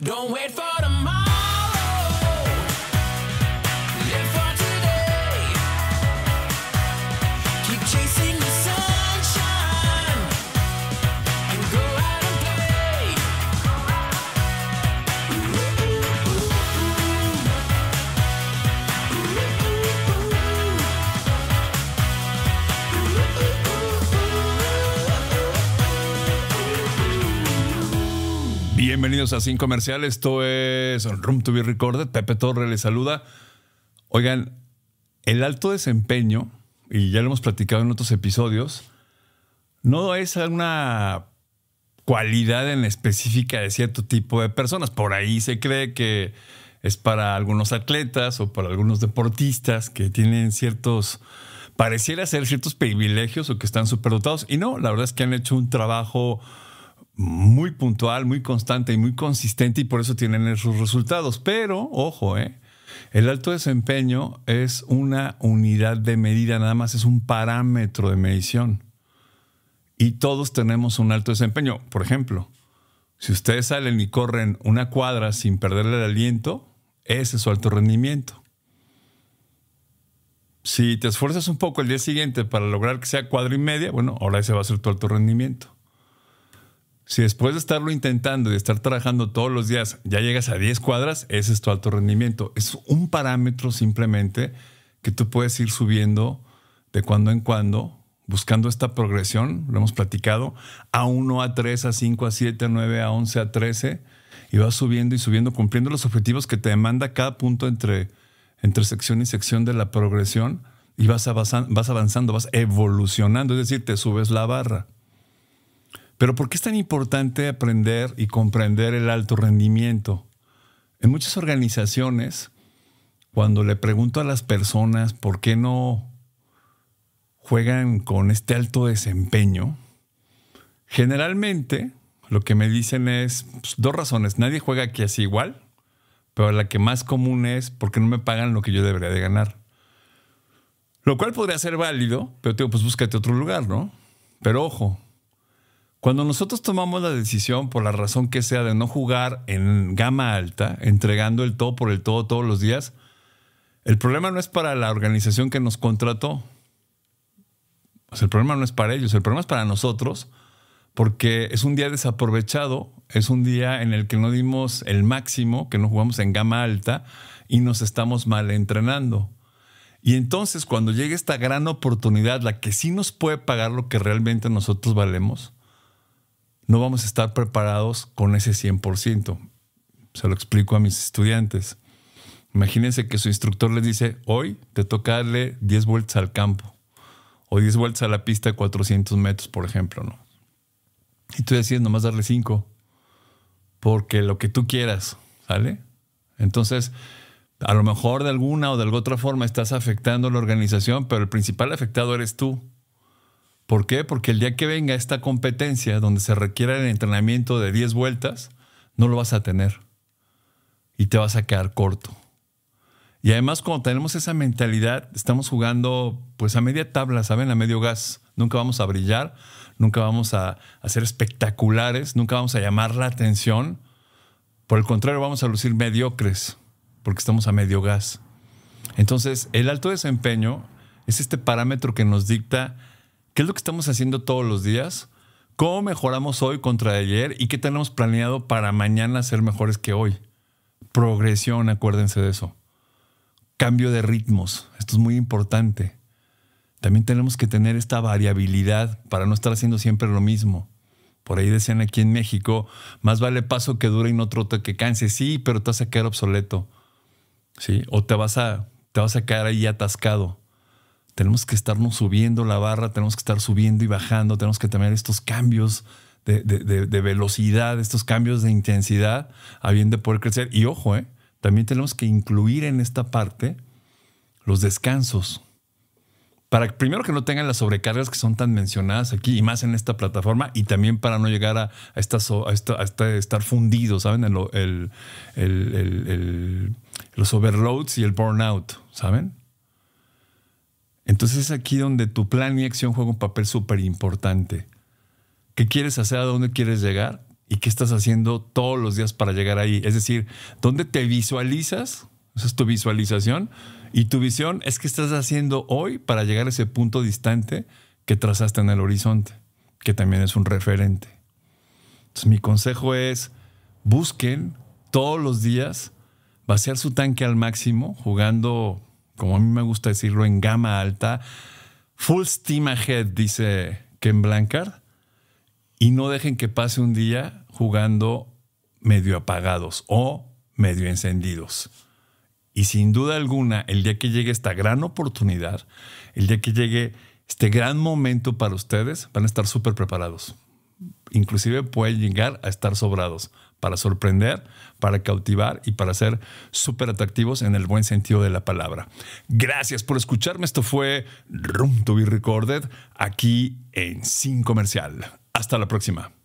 Don't wait for tomorrow. Bienvenidos a Sin Comercial. Esto es Room to be Recorded. Pepe Torre les saluda. Oigan, el alto desempeño, y ya lo hemos platicado en otros episodios, no es una cualidad en específica de cierto tipo de personas. Por ahí se cree que es para algunos atletas o para algunos deportistas que tienen ciertos, pareciera ser ciertos privilegios o que están superdotados. Y no, la verdad es que han hecho un trabajo muy puntual, muy constante y muy consistente y por eso tienen esos resultados. Pero, ojo, ¿eh? el alto desempeño es una unidad de medida, nada más es un parámetro de medición. Y todos tenemos un alto desempeño. Por ejemplo, si ustedes salen y corren una cuadra sin perderle el aliento, ese es su alto rendimiento. Si te esfuerzas un poco el día siguiente para lograr que sea cuadra y media, bueno, ahora ese va a ser tu alto rendimiento. Si después de estarlo intentando y estar trabajando todos los días ya llegas a 10 cuadras, ese es tu alto rendimiento. Es un parámetro simplemente que tú puedes ir subiendo de cuando en cuando, buscando esta progresión, lo hemos platicado, a 1, a 3, a 5, a 7, a 9, a 11, a 13, y vas subiendo y subiendo, cumpliendo los objetivos que te demanda cada punto entre, entre sección y sección de la progresión, y vas vas avanzando, vas evolucionando, es decir, te subes la barra. Pero ¿por qué es tan importante aprender y comprender el alto rendimiento? En muchas organizaciones, cuando le pregunto a las personas por qué no juegan con este alto desempeño, generalmente lo que me dicen es pues, dos razones. Nadie juega aquí así igual, pero la que más común es porque no me pagan lo que yo debería de ganar. Lo cual podría ser válido, pero digo, pues búscate otro lugar, ¿no? Pero ojo, cuando nosotros tomamos la decisión, por la razón que sea, de no jugar en gama alta, entregando el todo por el todo todos los días, el problema no es para la organización que nos contrató. sea, pues el problema no es para ellos, el problema es para nosotros, porque es un día desaprovechado, es un día en el que no dimos el máximo, que no jugamos en gama alta y nos estamos mal entrenando. Y entonces cuando llegue esta gran oportunidad, la que sí nos puede pagar lo que realmente nosotros valemos, no vamos a estar preparados con ese 100%. Se lo explico a mis estudiantes. Imagínense que su instructor les dice, hoy te toca darle 10 vueltas al campo o 10 vueltas a la pista de 400 metros, por ejemplo, ¿no? Y tú decís, nomás darle 5, porque lo que tú quieras, ¿sale? Entonces, a lo mejor de alguna o de alguna otra forma estás afectando la organización, pero el principal afectado eres tú. ¿Por qué? Porque el día que venga esta competencia donde se requiera el entrenamiento de 10 vueltas, no lo vas a tener. Y te vas a quedar corto. Y además cuando tenemos esa mentalidad, estamos jugando pues a media tabla, ¿saben? A medio gas. Nunca vamos a brillar, nunca vamos a, a ser espectaculares, nunca vamos a llamar la atención. Por el contrario, vamos a lucir mediocres, porque estamos a medio gas. Entonces, el alto desempeño es este parámetro que nos dicta ¿Qué es lo que estamos haciendo todos los días? ¿Cómo mejoramos hoy contra ayer? ¿Y qué tenemos planeado para mañana ser mejores que hoy? Progresión, acuérdense de eso. Cambio de ritmos, esto es muy importante. También tenemos que tener esta variabilidad para no estar haciendo siempre lo mismo. Por ahí decían aquí en México, más vale paso que dure y no trote que canse. Sí, pero te vas a quedar obsoleto. ¿sí? O te vas a, te vas a quedar ahí atascado tenemos que estarnos subiendo la barra, tenemos que estar subiendo y bajando, tenemos que tener estos cambios de, velocidad, estos cambios de intensidad, a bien de poder crecer. Y ojo, eh, también tenemos que incluir en esta parte los descansos. Para primero que no tengan las sobrecargas que son tan mencionadas aquí y más en esta plataforma, y también para no llegar a, este estar fundidos, ¿saben? los overloads y el burnout, ¿saben? Entonces es aquí donde tu plan y acción juega un papel súper importante. ¿Qué quieres hacer? ¿A dónde quieres llegar? ¿Y qué estás haciendo todos los días para llegar ahí? Es decir, ¿dónde te visualizas? Esa es tu visualización. Y tu visión es qué estás haciendo hoy para llegar a ese punto distante que trazaste en el horizonte, que también es un referente. Entonces mi consejo es, busquen todos los días vaciar su tanque al máximo jugando como a mí me gusta decirlo, en gama alta. Full steam ahead, dice Ken Blancard. Y no dejen que pase un día jugando medio apagados o medio encendidos. Y sin duda alguna, el día que llegue esta gran oportunidad, el día que llegue este gran momento para ustedes, van a estar súper preparados inclusive pueden llegar a estar sobrados para sorprender, para cautivar y para ser súper atractivos en el buen sentido de la palabra. Gracias por escucharme. Esto fue Room to be Recorded aquí en Sin Comercial. Hasta la próxima.